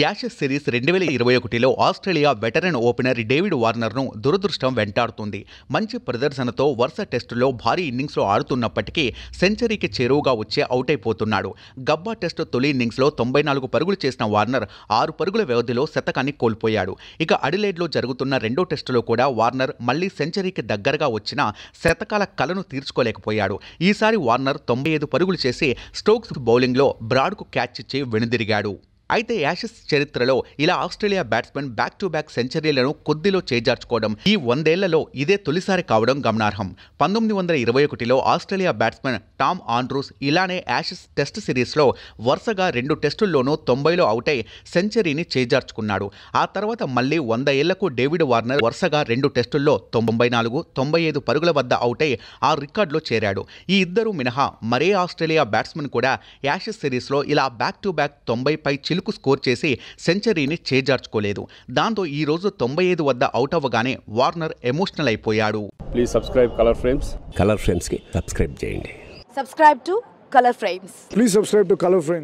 Ashes series రెండు వేల ఇరవై ఒకటిలో ఆస్ట్రేలియా వెటరన్ ఓపెనర్ డేవిడ్ వార్నర్ను దురదృష్టం వెంటాడుతుంది మంచి ప్రదర్శనతో వరుస టెస్టులో భారీ ఇన్నింగ్స్లో ఆడుతున్నప్పటికీ సెంచరీకి చేరువుగా వచ్చే అవుట్ అయిపోతున్నాడు గబ్బా టెస్ట్ తొలి ఇన్నింగ్స్లో తొంభై నాలుగు పరుగులు చేసిన వార్నర్ ఆరు పరుగుల వ్యవధిలో శతకాన్ని కోల్పోయాడు ఇక అడిలైడ్లో జరుగుతున్న రెండో టెస్టులో కూడా వార్నర్ మళ్లీ సెంచరీకి దగ్గరగా వచ్చిన శతకాల కలను తీర్చుకోలేకపోయాడు ఈసారి వార్నర్ తొంభై ఐదు పరుగులు చేసి స్టోక్స్ బౌలింగ్లో బ్రాడ్కు క్యాచ్ ఇచ్చి వెనుదిరిగాడు అయితే యాషెస్ చరిత్రలో ఇలా Australia batsmen back to back సెంచరీలను కొద్దిలో చేజార్చుకోవడం ఈ వందేళ్లలో ఇదే తొలిసారి కావడం గమనార్హం పంతొమ్మిది వందల ఇరవై ఒకటిలో ఆస్ట్రేలియా బ్యాట్స్మెన్ టామ్ ఆండ్రూస్ ఇలానే యాషెస్ టెస్ట్ సిరీస్లో వరుసగా రెండు టెస్టుల్లోనూ తొంభైలో అవుట్ అయి సెంచరీని చేజార్చుకున్నాడు ఆ తర్వాత మళ్ళీ వంద ఏళ్లకు డేవిడ్ వార్నర్ వరుసగా రెండు టెస్టుల్లో తొంభై నాలుగు తొంభై ఐదు పరుగుల వద్ద అవుటై ఆ రికార్డులో చేరాడు ఈ ఇద్దరు మినహా మరే ఆస్ట్రేలియా బ్యాట్స్మెన్ కూడా యాషెస్ సిరీస్లో ఇలా బ్యాక్ టు బ్యాక్ తొంభైపై చిలుకు ఎందుకు స్కోర్ చేసి సెంచరీని చేజార్చుకోలేదు దాంతో ఈ రోజు తొంభై ఐదు వద్ద అవుట్ అవ్వగానే వార్నర్ ఎమోషనల్ అయిపోయాడు please subscribe Colour Frames colour కి సబ్స్క్రైబ్ చేయండి subscribe to Colour Frames please subscribe to Colour frames